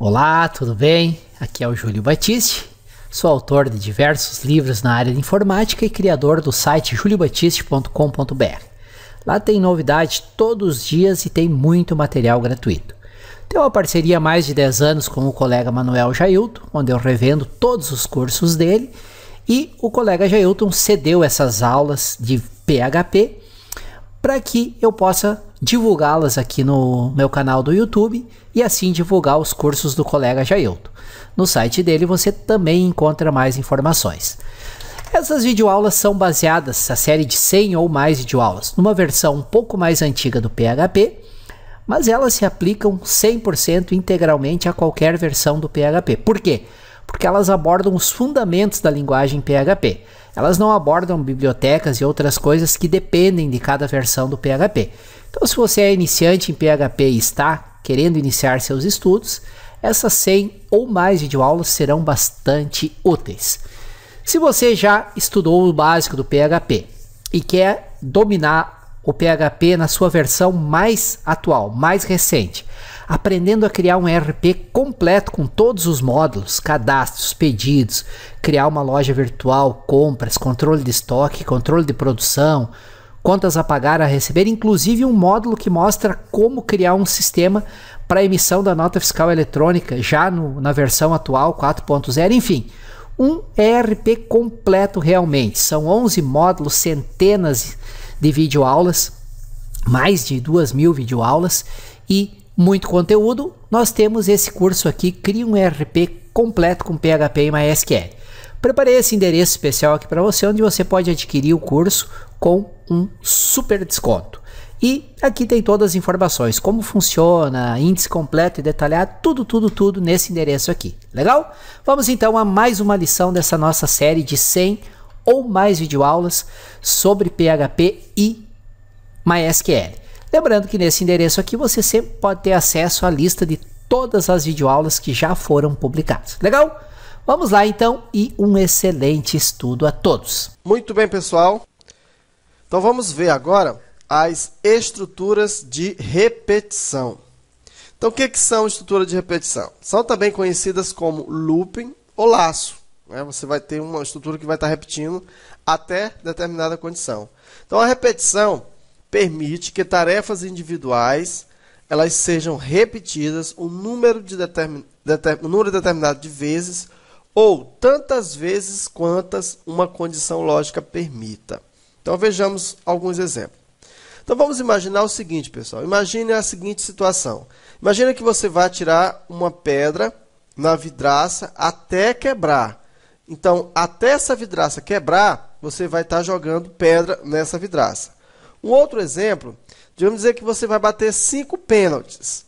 Olá, tudo bem? Aqui é o Júlio Batiste. Sou autor de diversos livros na área de informática e criador do site juliobatiste.com.br. Lá tem novidade todos os dias e tem muito material gratuito. Tenho uma parceria há mais de 10 anos com o colega Manuel Jailton, onde eu revendo todos os cursos dele, e o colega Jailton cedeu essas aulas de PHP para que eu possa divulgá-las aqui no meu canal do YouTube e assim divulgar os cursos do colega Jailton. No site dele você também encontra mais informações. Essas videoaulas são baseadas, a série de 100 ou mais videoaulas, numa versão um pouco mais antiga do PHP, mas elas se aplicam 100% integralmente a qualquer versão do PHP. Por quê? Porque elas abordam os fundamentos da linguagem PHP. Elas não abordam bibliotecas e outras coisas que dependem de cada versão do PHP. Então, se você é iniciante em PHP e está querendo iniciar seus estudos, essas 100 ou mais videoaulas serão bastante úteis. Se você já estudou o básico do PHP e quer dominar o PHP na sua versão mais atual, mais recente, aprendendo a criar um ERP completo com todos os módulos, cadastros, pedidos, criar uma loja virtual, compras, controle de estoque, controle de produção, contas a pagar, a receber, inclusive um módulo que mostra como criar um sistema para emissão da nota fiscal eletrônica, já no, na versão atual 4.0, enfim. Um ERP completo realmente. São 11 módulos, centenas de videoaulas, mais de 2 mil videoaulas e muito conteúdo. Nós temos esse curso aqui, Cria um ERP completo com PHP e MySQL preparei esse endereço especial aqui para você, onde você pode adquirir o curso com um super desconto. E aqui tem todas as informações, como funciona, índice completo e detalhado, tudo, tudo, tudo nesse endereço aqui. Legal? Vamos então a mais uma lição dessa nossa série de 100 ou mais videoaulas sobre PHP e MySQL. Lembrando que nesse endereço aqui você sempre pode ter acesso à lista de todas as videoaulas que já foram publicadas. Legal? Vamos lá então e um excelente estudo a todos. Muito bem, pessoal. Então vamos ver agora as estruturas de repetição. Então, o que, que são estruturas de repetição? São também conhecidas como looping ou laço. Né? Você vai ter uma estrutura que vai estar repetindo até determinada condição. Então, a repetição permite que tarefas individuais elas sejam repetidas um número, de determin... um número determinado de vezes ou tantas vezes quantas uma condição lógica permita. Então vejamos alguns exemplos. Então vamos imaginar o seguinte, pessoal. Imagine a seguinte situação. Imagina que você vai tirar uma pedra na vidraça até quebrar. Então, até essa vidraça quebrar, você vai estar jogando pedra nessa vidraça. Um outro exemplo, Vamos dizer que você vai bater cinco pênaltis.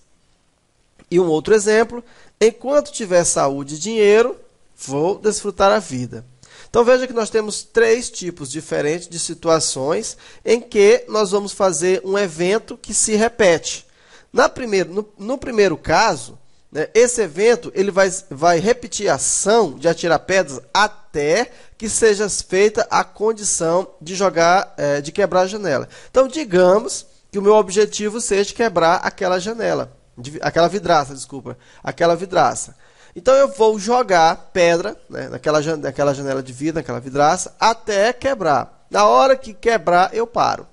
E um outro exemplo, enquanto tiver saúde e dinheiro, vou desfrutar a vida. Então veja que nós temos três tipos diferentes de situações em que nós vamos fazer um evento que se repete. Na primeiro, no, no primeiro caso, né, esse evento ele vai, vai repetir a ação de atirar pedras até que seja feita a condição de jogar, é, de quebrar a janela. Então digamos que o meu objetivo seja quebrar aquela janela, aquela vidraça, desculpa, aquela vidraça. Então eu vou jogar pedra né, naquela, naquela janela de vidro, naquela vidraça, até quebrar. Na hora que quebrar, eu paro.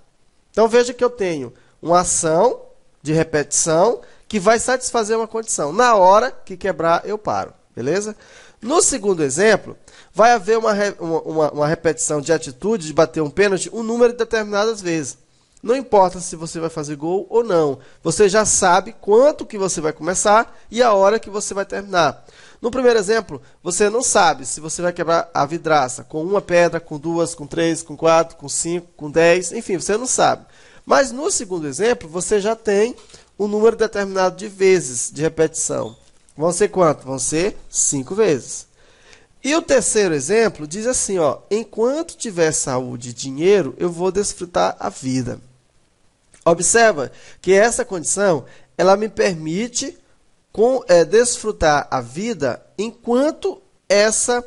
Então veja que eu tenho uma ação de repetição que vai satisfazer uma condição. Na hora que quebrar, eu paro. Beleza? No segundo exemplo, vai haver uma, uma, uma repetição de atitude de bater um pênalti um número de determinadas vezes. Não importa se você vai fazer gol ou não. Você já sabe quanto que você vai começar e a hora que você vai terminar. No primeiro exemplo, você não sabe se você vai quebrar a vidraça com uma pedra, com duas, com três, com quatro, com cinco, com dez, enfim, você não sabe. Mas no segundo exemplo, você já tem um número determinado de vezes de repetição. Vão ser quanto? Vão ser cinco vezes. E o terceiro exemplo diz assim, ó, enquanto tiver saúde e dinheiro, eu vou desfrutar a vida. Observa que essa condição ela me permite com, é, desfrutar a vida enquanto essa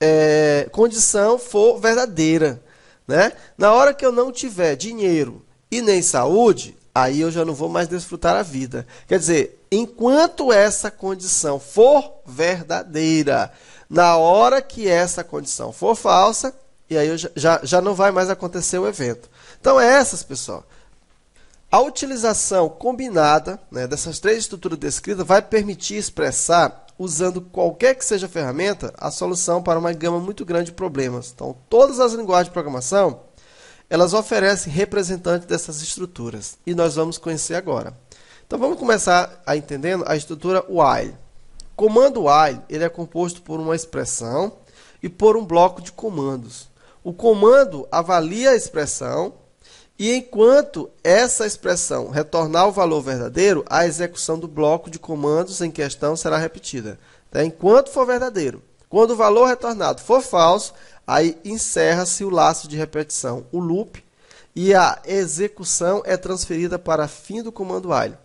é, condição for verdadeira. Né? Na hora que eu não tiver dinheiro e nem saúde, aí eu já não vou mais desfrutar a vida. Quer dizer, enquanto essa condição for verdadeira, na hora que essa condição for falsa, e aí já, já, já não vai mais acontecer o evento. Então, é essas, pessoal. A utilização combinada né, dessas três estruturas descritas vai permitir expressar, usando qualquer que seja a ferramenta, a solução para uma gama muito grande de problemas. Então, todas as linguagens de programação elas oferecem representantes dessas estruturas e nós vamos conhecer agora. Então, vamos começar a entendendo a estrutura while. O comando while ele é composto por uma expressão e por um bloco de comandos. O comando avalia a expressão e enquanto essa expressão retornar o valor verdadeiro, a execução do bloco de comandos em questão será repetida. Tá? Enquanto for verdadeiro. Quando o valor retornado for falso, aí encerra-se o laço de repetição, o loop, e a execução é transferida para fim do comando while.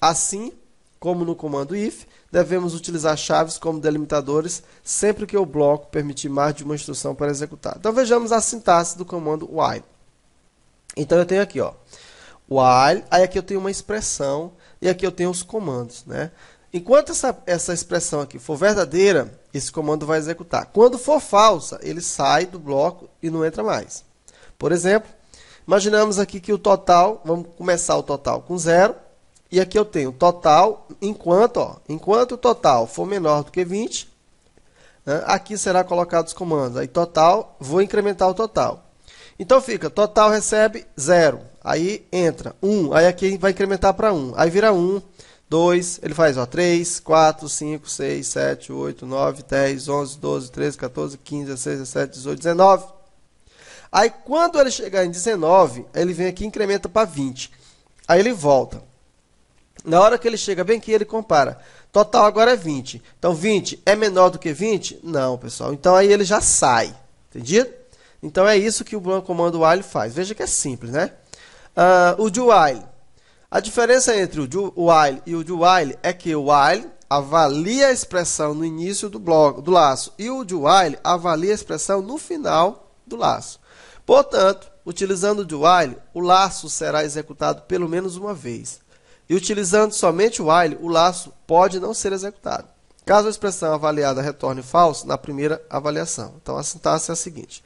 Assim, como no comando if, devemos utilizar chaves como delimitadores sempre que o bloco permitir mais de uma instrução para executar. Então vejamos a sintaxe do comando while. Então eu tenho aqui, ó, while, aí aqui eu tenho uma expressão e aqui eu tenho os comandos, né? Enquanto essa, essa expressão aqui for verdadeira, esse comando vai executar. Quando for falsa, ele sai do bloco e não entra mais. Por exemplo, imaginamos aqui que o total, vamos começar o total com zero, e aqui eu tenho total, enquanto, ó, enquanto o total for menor do que 20, né, aqui será colocado os comandos. Aí total, vou incrementar o total. Então fica, total recebe 0. Aí entra 1. Um, aí aqui vai incrementar para 1. Um, aí vira 1, um, 2, ele faz 3, 4, 5, 6, 7, 8, 9, 10, 11, 12, 13, 14, 15, 16, 17, 18, 19. Aí quando ele chegar em 19, ele vem aqui e incrementa para 20. Aí ele volta. Na hora que ele chega bem aqui, ele compara. Total agora é 20. Então 20 é menor do que 20? Não, pessoal. Então aí ele já sai. Entendido? Então é isso que o comando while faz. Veja que é simples, né? Uh, o do while. A diferença entre o do while e o do while é que o while avalia a expressão no início do bloco, do laço e o do while avalia a expressão no final do laço. Portanto, utilizando o do while, o laço será executado pelo menos uma vez. E utilizando somente o while, o laço pode não ser executado. Caso a expressão avaliada retorne falso na primeira avaliação. Então a sintaxe é a seguinte: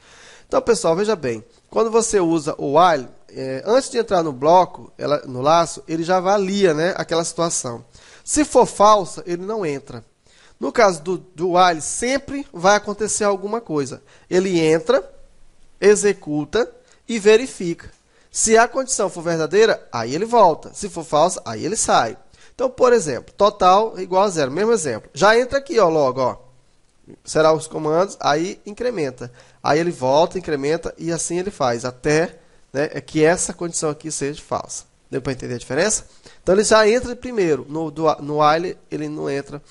então, pessoal, veja bem. Quando você usa o while, é, antes de entrar no bloco, ela, no laço, ele já avalia né, aquela situação. Se for falsa, ele não entra. No caso do, do while, sempre vai acontecer alguma coisa. Ele entra, executa e verifica. Se a condição for verdadeira, aí ele volta. Se for falsa, aí ele sai. Então, por exemplo, total igual a zero. Mesmo exemplo. Já entra aqui ó, logo. Ó será os comandos, aí incrementa. Aí ele volta, incrementa e assim ele faz, até né, é que essa condição aqui seja falsa. Deu para entender a diferença? Então ele já entra primeiro. No, do, no while ele não entra.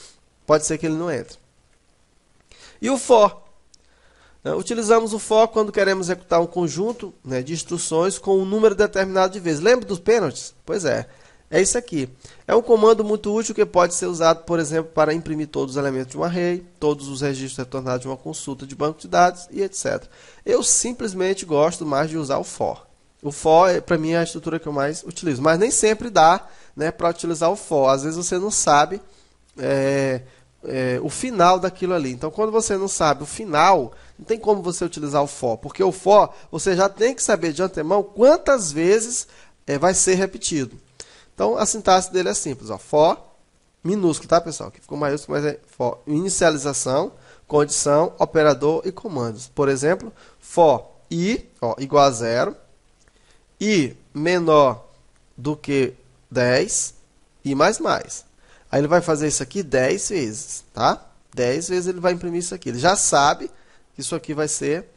Pode ser que ele não entre. E o for. É, utilizamos o for quando queremos executar um conjunto né, de instruções com um número determinado de vezes. Lembra dos pênaltis? Pois é é isso aqui. É um comando muito útil que pode ser usado, por exemplo, para imprimir todos os elementos de um array, todos os registros retornados de uma consulta de banco de dados e etc. Eu simplesmente gosto mais de usar o for. O for, é, para mim, é a estrutura que eu mais utilizo. Mas nem sempre dá né, para utilizar o for. Às vezes você não sabe é, é, o final daquilo ali. Então, quando você não sabe o final, não tem como você utilizar o for. Porque o for, você já tem que saber de antemão quantas vezes é, vai ser repetido. Então a sintaxe dele é simples, ó, for minúsculo, tá, pessoal? Que ficou maiúsculo, mas é for inicialização, condição, operador e comandos. Por exemplo, for i, ó, igual a zero, i menor do que 10 i mais mais. Aí ele vai fazer isso aqui 10 vezes, tá? 10 vezes ele vai imprimir isso aqui. Ele já sabe que isso aqui vai ser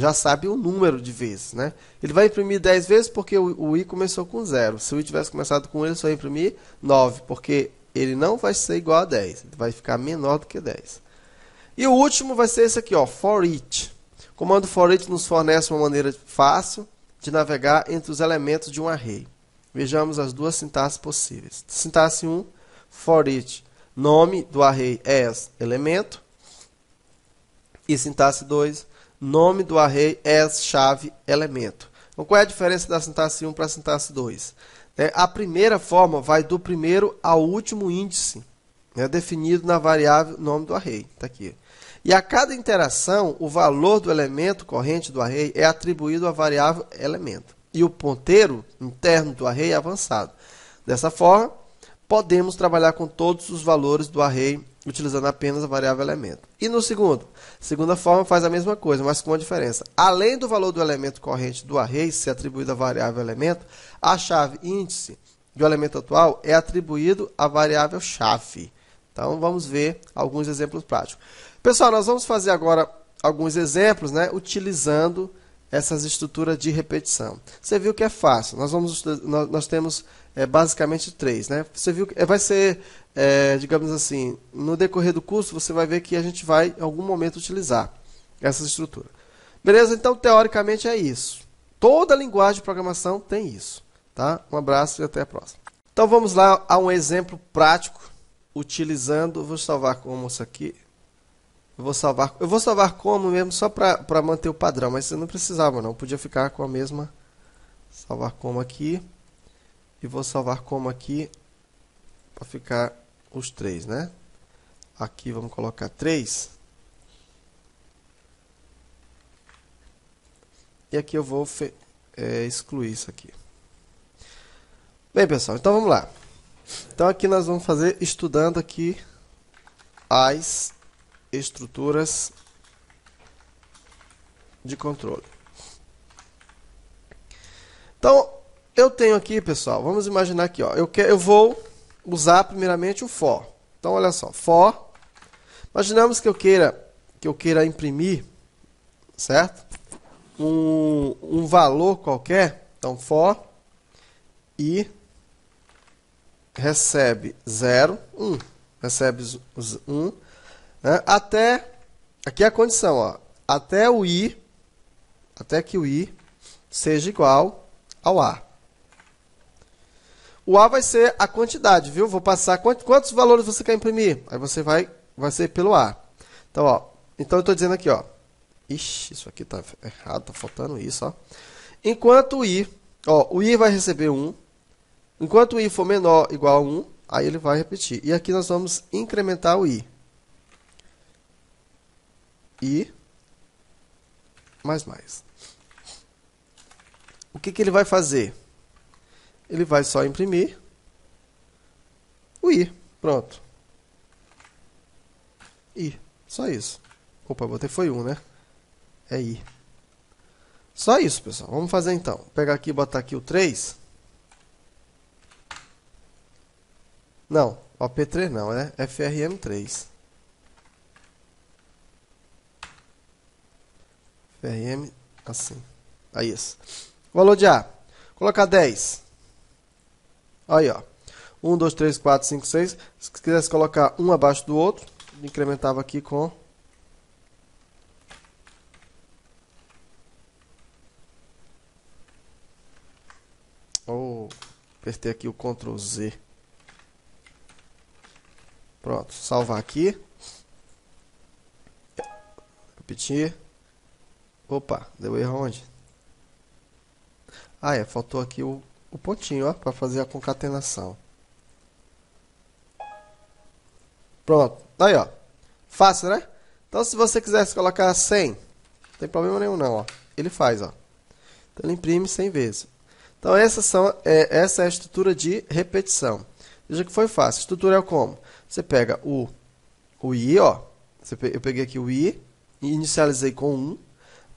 já sabe o número de vezes, né? Ele vai imprimir 10 vezes porque o, o i começou com 0. Se o i tivesse começado com 1, ele só ia imprimir 9, porque ele não vai ser igual a 10, ele vai ficar menor do que 10. E o último vai ser esse aqui, ó, for each. O comando for each nos fornece uma maneira fácil de navegar entre os elementos de um array. Vejamos as duas sintaxes possíveis. Sintaxe 1, for each, nome do array as é elemento. E sintaxe 2, Nome do array é chave elemento. Então, qual é a diferença da sintaxe 1 para a sintaxe 2? É, a primeira forma vai do primeiro ao último índice, né, definido na variável nome do array. Tá aqui. E a cada interação, o valor do elemento corrente do array é atribuído à variável elemento. E o ponteiro interno do array é avançado. Dessa forma, podemos trabalhar com todos os valores do array utilizando apenas a variável elemento. E no segundo, segunda forma faz a mesma coisa, mas com uma diferença. Além do valor do elemento corrente do array ser atribuído à variável elemento, a chave índice do elemento atual é atribuído à variável chave. Então vamos ver alguns exemplos práticos. Pessoal, nós vamos fazer agora alguns exemplos, né, utilizando essas estruturas de repetição. Você viu que é fácil. Nós, vamos, nós, nós temos é, basicamente três. Né? Você viu que é, vai ser, é, digamos assim, no decorrer do curso você vai ver que a gente vai em algum momento utilizar essas estruturas. Beleza? Então, teoricamente é isso. Toda linguagem de programação tem isso. Tá? Um abraço e até a próxima. Então vamos lá a um exemplo prático, utilizando, vou salvar como isso aqui, eu vou salvar. Eu vou salvar como mesmo só pra, pra manter o padrão, mas você não precisava não. podia ficar com a mesma. Salvar como aqui. E vou salvar como aqui. Pra ficar os três, né? Aqui vamos colocar três. E aqui eu vou é, excluir isso aqui. Bem, pessoal, então vamos lá. Então aqui nós vamos fazer estudando aqui as estruturas de controle. Então, eu tenho aqui, pessoal, vamos imaginar aqui, ó, eu, que, eu vou usar primeiramente o for. Então, olha só, for. Imaginamos que eu queira, que eu queira imprimir, certo? Um, um valor qualquer. Então, for e recebe 0, 1. Um. Recebe 1, um, né? Até. Aqui é a condição, ó. Até o I. Até que o I seja igual ao A. O A vai ser a quantidade, viu? Vou passar quantos, quantos valores você quer imprimir. Aí você vai, vai ser pelo A. Então, ó. Então eu estou dizendo aqui, ó. Ixi, isso aqui tá errado, tá faltando isso, ó. Enquanto o i, ó, o i vai receber 1. Enquanto o i for menor igual a 1, aí ele vai repetir. E aqui nós vamos incrementar o i e mais mais. O que, que ele vai fazer? Ele vai só imprimir o i. Pronto. i. Só isso. Opa, botei foi 1, um, né? É i. Só isso, pessoal. Vamos fazer então. Vou pegar aqui e botar aqui o 3. Não, OP3 não, né? FRM3. PRM, assim. Aí, isso. Valor de A. Colocar 10. Aí, ó. 1, 2, 3, 4, 5, 6. Se quisesse colocar um abaixo do outro, incrementava aqui com... Oh, apertei aqui o Ctrl Z. Pronto, salvar aqui. Repetir. Opa, deu erro onde? Ah, é, faltou aqui o, o pontinho, ó, para fazer a concatenação. Pronto, aí, ó. Fácil, né? Então, se você quisesse colocar 100, não tem problema nenhum, não, ó. Ele faz, ó. Então, ele imprime 100 vezes. Então, essas são, é, essa é a estrutura de repetição. Veja que foi fácil. Estrutura é como? Você pega o, o I, ó. Você, eu peguei aqui o I e inicializei com 1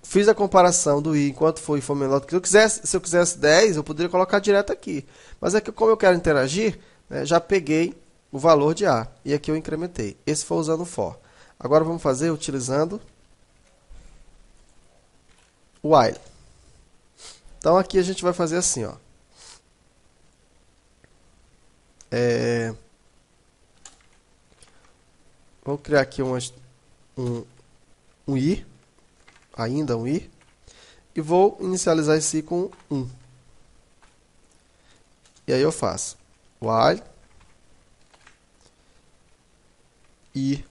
fiz a comparação do i enquanto foi for menor do que eu quisesse. Se eu quisesse 10, eu poderia colocar direto aqui. Mas é que como eu quero interagir, né, já peguei o valor de a. E aqui eu incrementei. Esse foi usando o for. Agora vamos fazer utilizando o while. Então aqui a gente vai fazer assim, ó. É... Vou criar aqui um, um, um i ainda um i, e vou inicializar esse i com 1. E aí eu faço while i.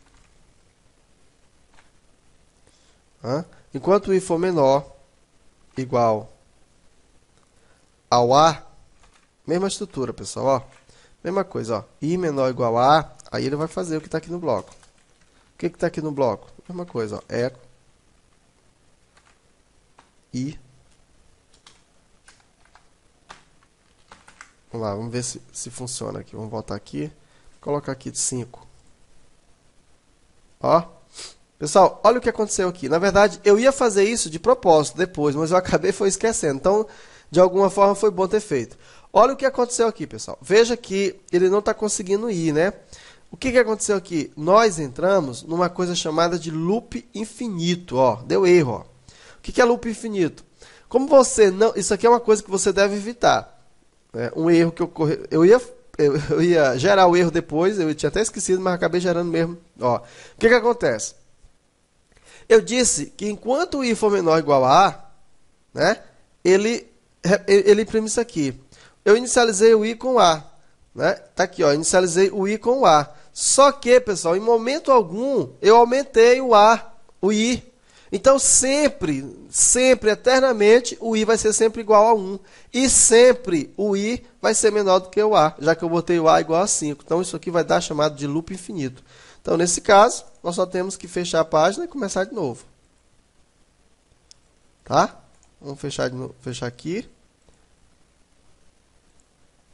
Enquanto o i for menor, igual ao a, mesma estrutura, pessoal, ó. Mesma coisa, ó. i menor igual a, aí ele vai fazer o que está aqui no bloco. O que está aqui no bloco? Mesma coisa, ó. eco é e Vamos lá, vamos ver se, se funciona aqui. Vamos voltar aqui. Colocar aqui de 5. Ó. Pessoal, olha o que aconteceu aqui. Na verdade, eu ia fazer isso de propósito depois, mas eu acabei foi esquecendo. Então, de alguma forma, foi bom ter feito. Olha o que aconteceu aqui, pessoal. Veja que ele não está conseguindo ir, né? O que, que aconteceu aqui? Nós entramos numa coisa chamada de loop infinito. Ó, deu erro. Ó que, que é loop infinito? Como você não. Isso aqui é uma coisa que você deve evitar. Né? Um erro que ocorreu. Eu ia, eu, ia gerar o erro depois, eu tinha até esquecido, mas acabei gerando mesmo. Ó, o que, que acontece? Eu disse que enquanto o i for menor ou igual a a, né, ele, ele imprime isso aqui. Eu inicializei o i com a. Né? Tá aqui, ó, inicializei o i com o a. Só que, pessoal, em momento algum, eu aumentei o a, o i então, sempre, sempre, eternamente, o i vai ser sempre igual a 1. E sempre o i vai ser menor do que o a, já que eu botei o a igual a 5. Então, isso aqui vai dar chamado de loop infinito. Então, nesse caso, nós só temos que fechar a página e começar de novo. Tá? Vamos fechar, novo, fechar aqui.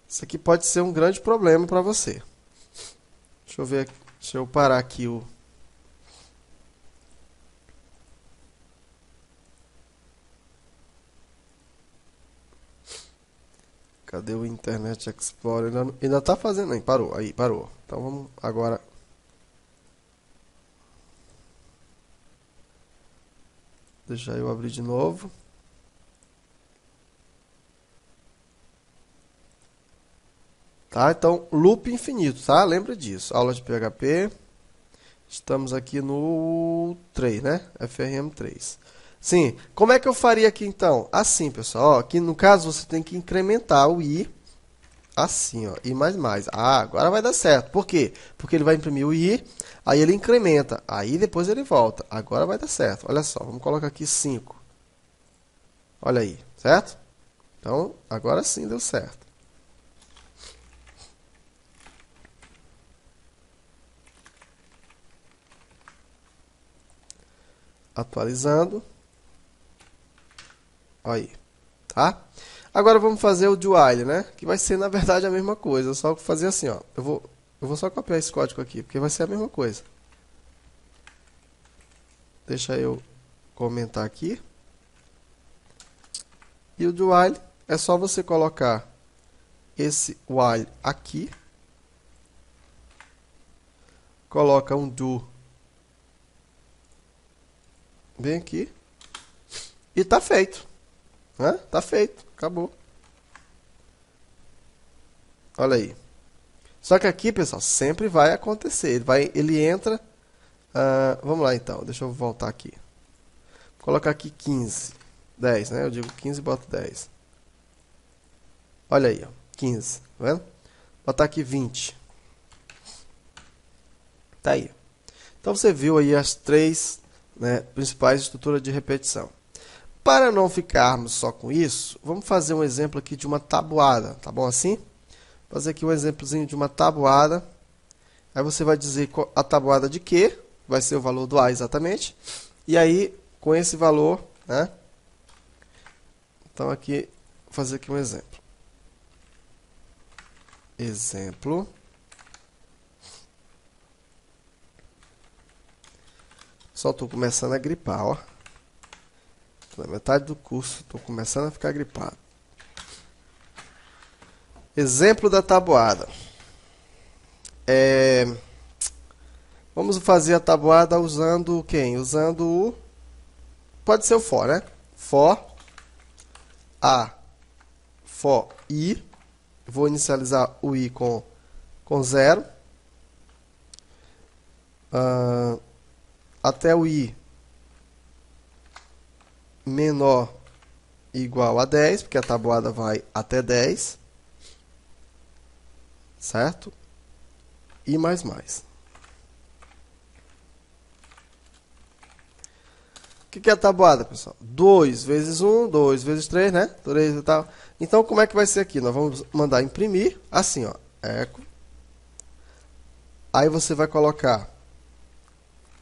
Isso aqui pode ser um grande problema para você. Deixa eu ver, deixa eu parar aqui o Cadê o Internet Explorer? Ainda, ainda tá fazendo. hein? parou. Aí, parou. Então vamos agora. Deixar eu abrir de novo. Tá? Então, loop infinito, tá? Lembra disso. Aula de PHP. Estamos aqui no 3, né? FRM 3. Sim. Como é que eu faria aqui então? Assim, pessoal. Ó, aqui no caso você tem que incrementar o i assim, ó, i mais mais. Ah, agora vai dar certo. Por quê? Porque ele vai imprimir o i, aí ele incrementa, aí depois ele volta. Agora vai dar certo. Olha só, vamos colocar aqui 5. Olha aí, certo? Então, agora sim deu certo. Atualizando. Aí, tá? Agora vamos fazer o do while, né? Que vai ser, na verdade, a mesma coisa. Só fazer assim, ó. Eu vou, eu vou só copiar esse código aqui, porque vai ser a mesma coisa. Deixa eu comentar aqui. E o do while é só você colocar esse while aqui. Coloca um do bem aqui. E tá feito. Hã? Tá feito, acabou. Olha aí. Só que aqui, pessoal, sempre vai acontecer. Ele, vai, ele entra. Uh, vamos lá então, deixa eu voltar aqui. Vou colocar aqui 15. 10, né? Eu digo 15 e boto 10. Olha aí, ó, 15. Tá vendo? Vou botar aqui 20. Tá aí. Então você viu aí as três né, principais estruturas de repetição. Para não ficarmos só com isso, vamos fazer um exemplo aqui de uma tabuada, tá bom assim? Vou fazer aqui um exemplozinho de uma tabuada. Aí você vai dizer a tabuada de Q, vai ser o valor do A exatamente. E aí, com esse valor, né? Então aqui, vou fazer aqui um exemplo. Exemplo. Só estou começando a gripar, ó. Tô na metade do curso, estou começando a ficar gripado. Exemplo da tabuada. É... Vamos fazer a tabuada usando quem? Usando o... Pode ser o for, né? For, a, for, i. Vou inicializar o i com, com zero. Uh, até o i menor igual a 10, porque a tabuada vai até 10. Certo? E mais mais. O que, que é a tabuada, pessoal? 2 vezes 1, um, 2 vezes 3, né? 3 e tal. Então, como é que vai ser aqui? Nós vamos mandar imprimir, assim, ó. Eco. Aí você vai colocar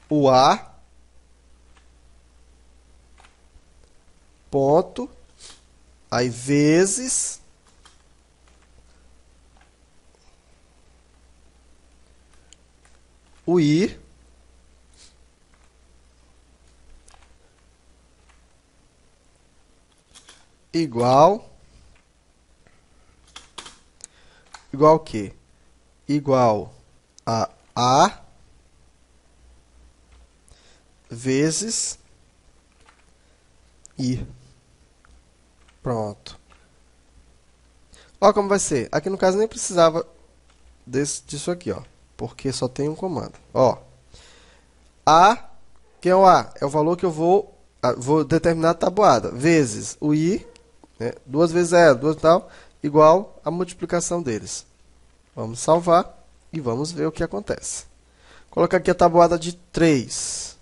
o A ponto, aí vezes o i igual igual o que? Igual a a vezes i. Pronto. Olha como vai ser. Aqui no caso nem precisava desse, disso aqui, ó. Porque só tem um comando. Ó. A, quem é o A? É o valor que eu vou, vou determinar a tabuada. Vezes o I, né? duas vezes zero, duas tal, igual a multiplicação deles. Vamos salvar e vamos ver o que acontece. Vou colocar aqui a tabuada de 3.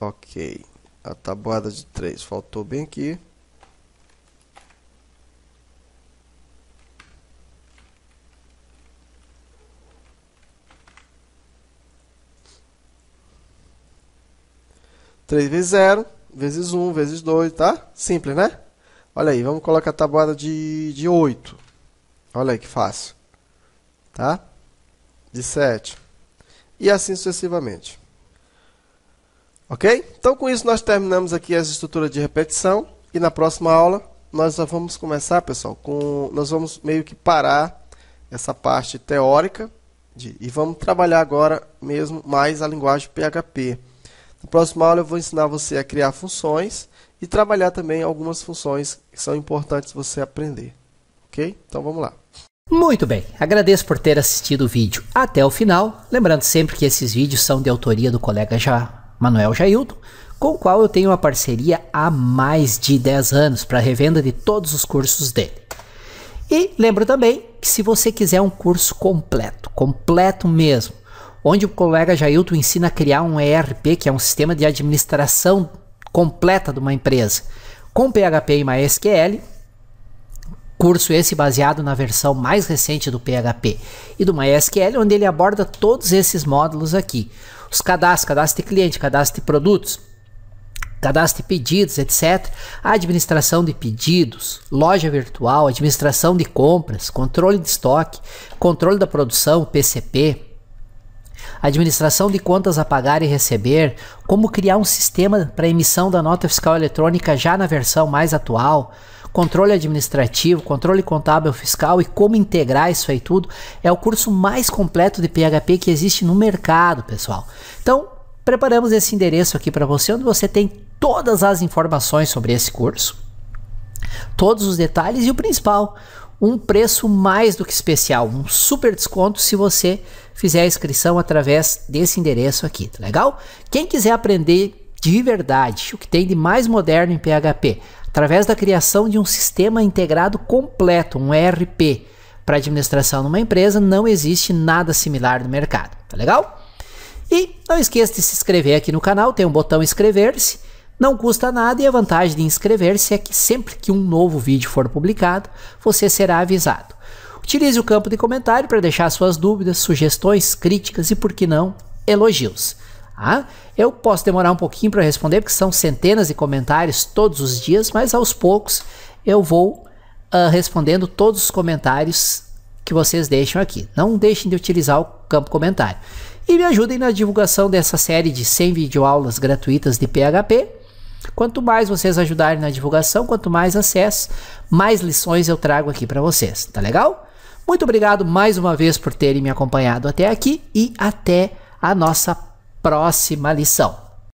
Ok a tabuada de 3 faltou bem aqui Três vezes 0 vezes um, vezes 2 tá? Simples, né? Olha aí, vamos colocar a tabuada de, de 8. Olha aí que fácil. Tá? De 7. E assim sucessivamente. Ok? Então, com isso, nós terminamos aqui as estruturas de repetição. E na próxima aula, nós vamos começar, pessoal, com... Nós vamos meio que parar essa parte teórica de... e vamos trabalhar agora mesmo mais a linguagem PHP. Na próxima aula, eu vou ensinar você a criar funções e trabalhar também algumas funções que são importantes você aprender. Ok? Então, vamos lá. Muito bem, agradeço por ter assistido o vídeo até o final. Lembrando sempre que esses vídeos são de autoria do colega já Manuel Jailton, com o qual eu tenho uma parceria há mais de 10 anos para revenda de todos os cursos dele. E lembro também que se você quiser um curso completo, completo mesmo, onde o colega Jailton ensina a criar um ERP, que é um sistema de administração completa de uma empresa, com PHP e MySQL, curso esse baseado na versão mais recente do PHP e do MySQL, onde ele aborda todos esses módulos aqui os cadastros, cadastro de cliente, cadastro de produtos, cadastro de pedidos, etc. Administração de pedidos, loja virtual, administração de compras, controle de estoque, controle da produção, PCP, administração de contas a pagar e receber, como criar um sistema para emissão da nota fiscal eletrônica já na versão mais atual, controle administrativo, controle contábil fiscal e como integrar isso aí tudo, é o curso mais completo de PHP que existe no mercado, pessoal. Então, preparamos esse endereço aqui para você, onde você tem todas as informações sobre esse curso, todos os detalhes e o principal, um preço mais do que especial, um super desconto se você fizer a inscrição através desse endereço aqui, tá legal? Quem quiser aprender de verdade o que tem de mais moderno em PHP, através da criação de um sistema integrado completo, um ERP, para administração numa empresa, não existe nada similar no mercado, tá legal? E não esqueça de se inscrever aqui no canal, tem um botão inscrever-se, não custa nada e a vantagem de inscrever-se é que sempre que um novo vídeo for publicado, você será avisado. Utilize o campo de comentário para deixar suas dúvidas, sugestões, críticas e, por que não, elogios. Tá? Eu posso demorar um pouquinho para responder, porque são centenas de comentários todos os dias, mas aos poucos eu vou uh, respondendo todos os comentários que vocês deixam aqui. Não deixem de utilizar o campo comentário. E me ajudem na divulgação dessa série de 100 videoaulas gratuitas de PHP. Quanto mais vocês ajudarem na divulgação, quanto mais acesso, mais lições eu trago aqui para vocês. Tá legal? Muito obrigado mais uma vez por terem me acompanhado até aqui e até a nossa próxima próxima lição.